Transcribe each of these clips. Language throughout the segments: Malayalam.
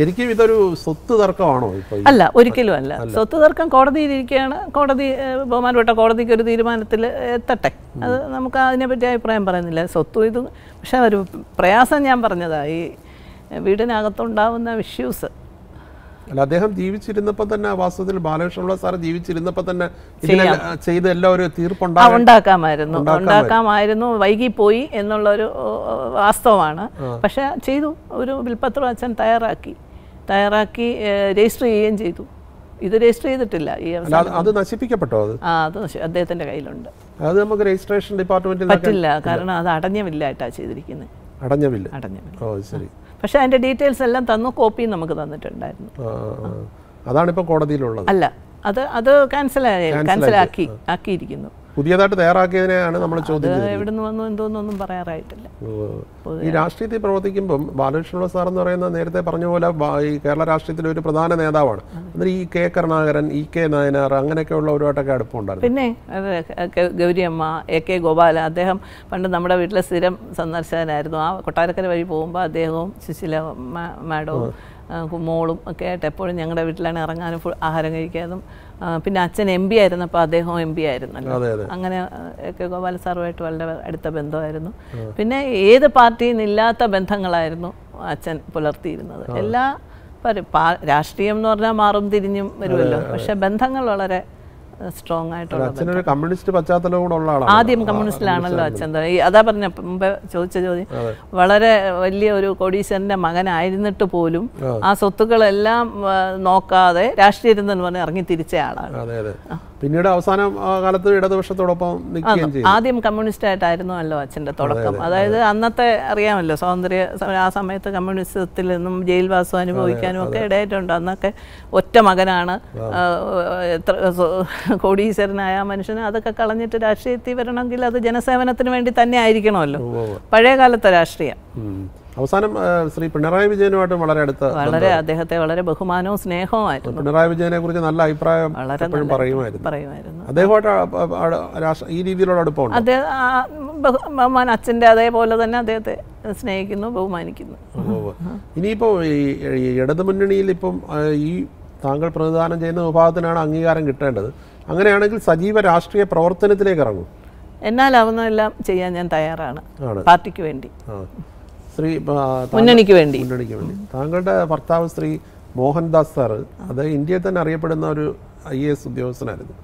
ശരിക്കും ഇതൊരു സ്വത്ത് തർക്കമാണോ അല്ല ഒരിക്കലും അല്ല സ്വത്ത് തർക്കം കോടതിയിൽ ഇരിക്കുകയാണ് കോടതി ബഹുമാനപ്പെട്ട കോടതിക്ക് ഒരു തീരുമാനത്തിൽ എത്തട്ടെ അത് നമുക്ക് അതിനെപ്പറ്റി അഭിപ്രായം പറയുന്നില്ല സ്വത്തും ഇതും പക്ഷെ ഒരു പ്രയാസം ഞാൻ പറഞ്ഞതാ ഈ വീടിനകത്തുണ്ടാവുന്ന വിഷ്യൂസ് അല്ല അദ്ദേഹം ജീവിച്ചിരുന്നപ്പോൾ തന്നെ വാസ്തവത്തിൽ ബാലകൃഷ്ണപിള്ള സാർ ജീവിച്ചിരുന്നപ്പോൾ തന്നെ ചെയ്ത എല്ലാം ഒരു തീർപ്പുണ്ടാകും ഉണ്ടാക്കാമായിരുന്നു ഉണ്ടാക്കാമായിരുന്നു വൈകിപ്പോയി എന്നുള്ളൊരു വാസ്തവമാണ് പക്ഷെ ചെയ്തു ഒരു വിൽപ്പത്ര അച്ഛൻ തയ്യാറാക്കി തയ്യാറാക്കി രജിസ്റ്റർ ചെയ്യുകയും ചെയ്തു ഇത് രജിസ്റ്റർ ചെയ്തിട്ടില്ല ഈ അത് നശിപ്പിക്കപ്പെട്ടോ അത് ആ അത് അദ്ദേഹത്തിന്റെ കയ്യിലുണ്ട് അത് നമുക്ക് രജിസ്ട്രേഷൻ ഡിപ്പാർട്ട്മെന്റിൽ പറ്റില്ല കാരണം അത് അടഞ്ഞമില്ലായിട്ടാ ചെയ്തിരിക്കുന്നത് അടഞ്ഞ അടഞ്ഞമില്ല ഓ ശരി പക്ഷെ അതിന്റെ ഡീറ്റെയിൽസ് എല്ലാം തന്നു കോപ്പിയും നമുക്ക് തന്നിട്ടുണ്ടായിരുന്നു അതാണ് ഇപ്പോൾ കോടതിയിലുള്ളത് അല്ല അത് അത് ക്യാൻസൽ ക്യാൻസൽ ആക്കി ആക്കിയിരിക്കുന്നു പുതിയതായിട്ട് തയ്യാറാക്കിയതിനെയാണ് നമ്മൾ ചോദിക്കുന്നത് വന്നു എന്തോന്നൊന്നും പറയാറായിട്ടില്ല ഈ രാഷ്ട്രീയത്തിൽ പ്രവർത്തിക്കുമ്പം ബാലകൃഷ്ണ സാർ എന്ന് പറയുന്ന നേരത്തെ പറഞ്ഞ പോലെ ഈ കേരള രാഷ്ട്രീയത്തിലെ ഒരു പ്രധാന നേതാവാണ് എന്നിട്ട് ഈ കെ കരുണാകരൻ ഇ കെ നായനാർ അങ്ങനെയൊക്കെയുള്ള ഒരുപാട്ടൊക്കെ അടുപ്പമുണ്ടായിരുന്നു പിന്നെ ഗൗരിയമ്മ എ കെ ഗോപാല അദ്ദേഹം പണ്ട് നമ്മുടെ വീട്ടിലെ സ്ഥിരം സന്ദർശകനായിരുന്നു ആ കൊട്ടാരക്കര വഴി പോകുമ്പോൾ അദ്ദേഹവും ശിശില മാഡവും മോളും ഒക്കെ ആയിട്ട് എപ്പോഴും ഞങ്ങളുടെ വീട്ടിലാണ് ഇറങ്ങാനും ആഹാരം കഴിക്കാനും പിന്നെ അച്ഛൻ എം പി ആയിരുന്നു അപ്പോൾ അദ്ദേഹം എം പി ആയിരുന്നു അങ്ങനെ കെ ഗോപാല സാറുമായിട്ട് വളരെ അടുത്ത ബന്ധമായിരുന്നു പിന്നെ ഏത് പാർട്ടിയിൽ നിന്നില്ലാത്ത ബന്ധങ്ങളായിരുന്നു അച്ഛൻ പുലർത്തിയിരുന്നത് എല്ലാ രാഷ്ട്രീയം എന്ന് പറഞ്ഞാൽ മാറും തിരിഞ്ഞും വരുമല്ലോ പക്ഷെ ബന്ധങ്ങൾ വളരെ സ്ട്രോങ് ആയിട്ടുള്ള കമ്മ്യൂണിസ്റ്റ് പശ്ചാത്തലം കൂടെ ഉള്ള ആളാണ് ആദ്യം കമ്മ്യൂണിസ്റ്റിലാണല്ലോ അച്ഛൻ അതാ പറഞ്ഞ മുമ്പ് ചോദിച്ച ചോദ്യം വളരെ വലിയ ഒരു കോടീശ്വരന്റെ മകനായിരുന്നിട്ട് പോലും ആ സ്വത്തുക്കളെല്ലാം നോക്കാതെ രാഷ്ട്രീയരുന്നെന്ന് പറഞ്ഞ് ഇറങ്ങി തിരിച്ച ആളാണ് പിന്നീട് അവസാന കാലത്ത് ഇടതുപക്ഷത്തോടൊപ്പം ആദ്യം കമ്മ്യൂണിസ്റ്റ് ആയിട്ടായിരുന്നു അല്ലോ അച്ഛൻ്റെ തുടക്കം അതായത് അന്നത്തെ അറിയാമല്ലോ സ്വാതന്ത്ര്യ ആ സമയത്ത് കമ്മ്യൂണിസത്തിൽ നിന്നും ജയിൽവാസം അനുഭവിക്കാനും ഒക്കെ ഇടയായിട്ടുണ്ട് അന്നൊക്കെ ഒറ്റ മകനാണ് കോടീശ്വരനായ മനുഷ്യന് അതൊക്കെ കളഞ്ഞിട്ട് രാഷ്ട്രീയത്തിൽ വരണമെങ്കിൽ അത് ജനസേവനത്തിന് വേണ്ടി തന്നെ ആയിരിക്കണമല്ലോ പഴയ കാലത്തെ രാഷ്ട്രീയം അവസാനം ശ്രീ പിണറായി വിജയനുമായിട്ട് വളരെ അടുത്ത വളരെ അദ്ദേഹത്തെ വളരെ ബഹുമാനവും സ്നേഹവുമായിരുന്നു പിണറായി വിജയനെ കുറിച്ച് നല്ല അഭിപ്രായം എപ്പോഴും പറയുമായിരുന്നു പറയുമായിരുന്നു അദ്ദേഹമായിട്ട് ഈ രീതിയിലുള്ള അടുപ്പമുണ്ട് അദ്ദേഹം അച്ഛൻ്റെ അതേപോലെ തന്നെ അദ്ദേഹത്തെ സ്നേഹിക്കുന്നു ബഹുമാനിക്കുന്നു ഇനിയിപ്പോ ഈ ഇടതുമുന്നണിയിൽ ഇപ്പം ഈ താങ്കൾ പ്രതിദാനം ചെയ്യുന്ന വിഭാഗത്തിനാണ് അംഗീകാരം കിട്ടേണ്ടത് അങ്ങനെയാണെങ്കിൽ സജീവ രാഷ്ട്രീയ പ്രവർത്തനത്തിലേക്ക് ഇറങ്ങും എന്നാലാവുന്നതെല്ലാം ചെയ്യാൻ ഞാൻ തയ്യാറാണ് പാർട്ടിക്ക് വേണ്ടി സ്ത്രീ മുന്നണിക്ക് വേണ്ടി മുന്നണിക്ക് വേണ്ടി താങ്കളുടെ ഭർത്താവ് സ്ത്രീ മോഹൻദാസ് സാറ് അത് ഇന്ത്യയിൽ തന്നെ അറിയപ്പെടുന്ന ഒരു ഐ എ എസ് ഉദ്യോഗസ്ഥനായിരുന്നു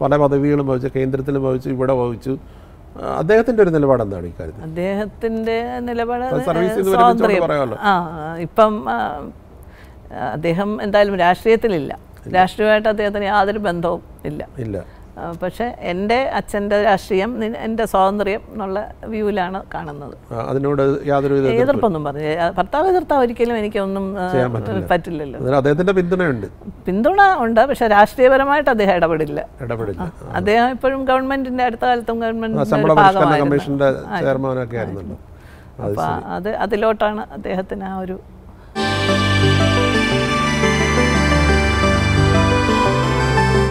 പല പദവികളും ഭവിച്ചു കേന്ദ്രത്തിലും ഭവിച്ചു ഇവിടെ ഭവിച്ചു അദ്ദേഹത്തിന്റെ ഒരു നിലപാട് എന്താണ് ഇക്കാര്യത്തിൽ അദ്ദേഹത്തിന്റെ നിലപാട് പറയാമല്ലോ ഇപ്പം അദ്ദേഹം എന്തായാലും രാഷ്ട്രീയത്തിലില്ല രാഷ്ട്രീയമായിട്ട് അദ്ദേഹത്തിന് യാതൊരു ബന്ധവും ഇല്ല ഇല്ല പക്ഷേ എൻ്റെ അച്ഛൻ്റെ രാഷ്ട്രീയം എൻ്റെ സ്വാതന്ത്ര്യം എന്നുള്ള വ്യൂവിലാണ് കാണുന്നത് അതിനോട് യാതൊരു എതിർപ്പൊന്നും പറഞ്ഞു ഭർത്താവ് എതിർത്താവ് ഒരിക്കലും എനിക്കൊന്നും പറ്റില്ലല്ലോ അദ്ദേഹത്തിന്റെ പിന്തുണയുണ്ട് പിന്തുണ ഉണ്ട് പക്ഷെ രാഷ്ട്രീയപരമായിട്ട് അദ്ദേഹം ഇടപെടില്ല ഇടപെടില്ല അദ്ദേഹം ഇപ്പോഴും ഗവൺമെന്റിന്റെ അടുത്ത കാലത്തും ഗവൺമെന്റിന്റെ കമ്മീഷന്റെ ആയിരുന്നു ആയിരുന്നല്ലോ അത് അതിലോട്ടാണ് അദ്ദേഹത്തിന് ആ ഒരു